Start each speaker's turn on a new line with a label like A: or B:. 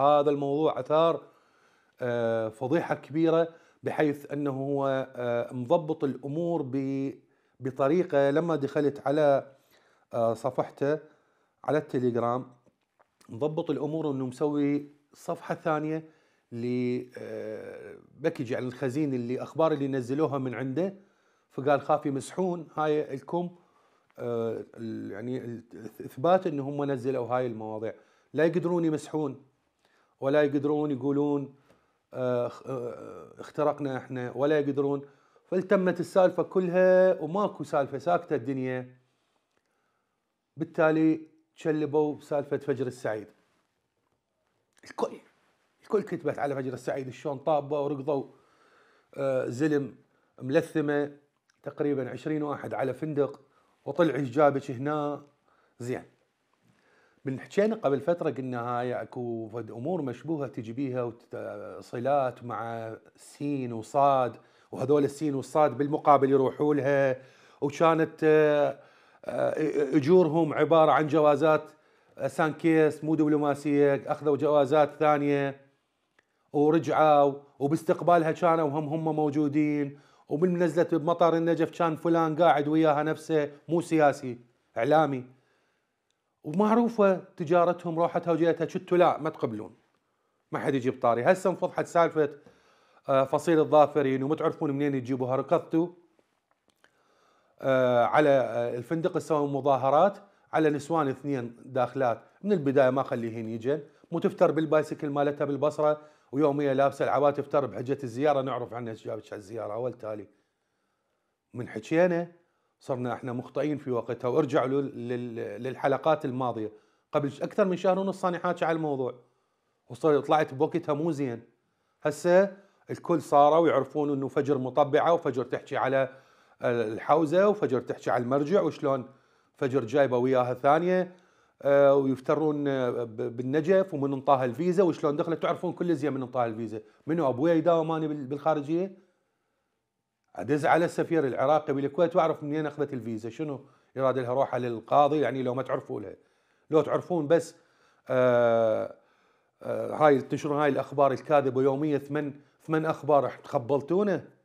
A: هذا الموضوع اثار آه، فضيحه كبيره بحيث انه هو آه، مضبط الامور بطريقه لما دخلت على آه، صفحته على التليجرام مضبط الامور انه مسوي صفحه ثانيه لباكج يعني الخزين اللي اخبار اللي نزلوها من عنده فقال خاف يمسحون هاي لكم يعني اثبات انهم نزلوا هاي المواضيع لا يقدرون يمسحون ولا يقدرون يقولون آه، آه، آه، اخترقنا احنا ولا يقدرون فالتمت السالفه كلها وماكو سالفه ساكته الدنيا بالتالي تشلبوا بسالفه فجر السعيد الكل الكل كتبت على فجر السعيد شلون طابه وركضوا زلم ملثمه تقريبا 20 واحد على فندق وطلع جابك هنا زين من حكينا قبل فتره قلنا هاي اكو فد امور مشبوهه تجي بيها صلات مع سين وصاد وهذول السين والصاد بالمقابل يروحوا لها وكانت آه، آه، اجورهم عباره عن جوازات آه، سانكيس مو دبلوماسيه اخذوا جوازات ثانيه ورجعوا وباستقبالها كانوا هم هم موجودين ومن نزلت بمطار النجف كان فلان قاعد وياها نفسه مو سياسي اعلامي ومعروفه تجارتهم روحتها وجيتها شتوا لا ما تقبلون ما حد يجيب طاري هسه انفضحت سالفه آه، فصيل الظافرين يعني وما تعرفون منين يجيبوها ركضتوا آه، على آه، الفندق سووا مظاهرات على نسوان اثنين داخلات من البدايه ما خليهن يجن مو تفتر بالبايسكل مالتها بالبصره هي لابسه العبايه تفتر بحجه الزياره نعرف عنها ايش جابت الزياره والتالي من حكينا صرنا احنا مخطئين في وقتها وارجعوا للحلقات الماضيه قبل اكثر من شهر ونص انا حاكي على الموضوع وطلعت بوقتها مو زين هسه الكل صاروا يعرفون انه فجر مطبعه وفجر تحكي على الحوزه وفجر تحكي على المرجع وشلون فجر جايبه وياها ثانيه آه، ويفترون بالنجف ومن انطاها الفيزا وشلون دخلت تعرفون كل زين من انطاها الفيزا منو ابويا يداوم اني بالخارجيه ادز على السفير العراقي بالكويت واعرف منين اخذت الفيزا شنو يراد لها روحها للقاضي يعني لو ما تعرفوا لها لو تعرفون بس آه آه هاي تنشرون هاي الاخبار الكاذبه يوميا ثمن ثمن اخبار تخبلتونه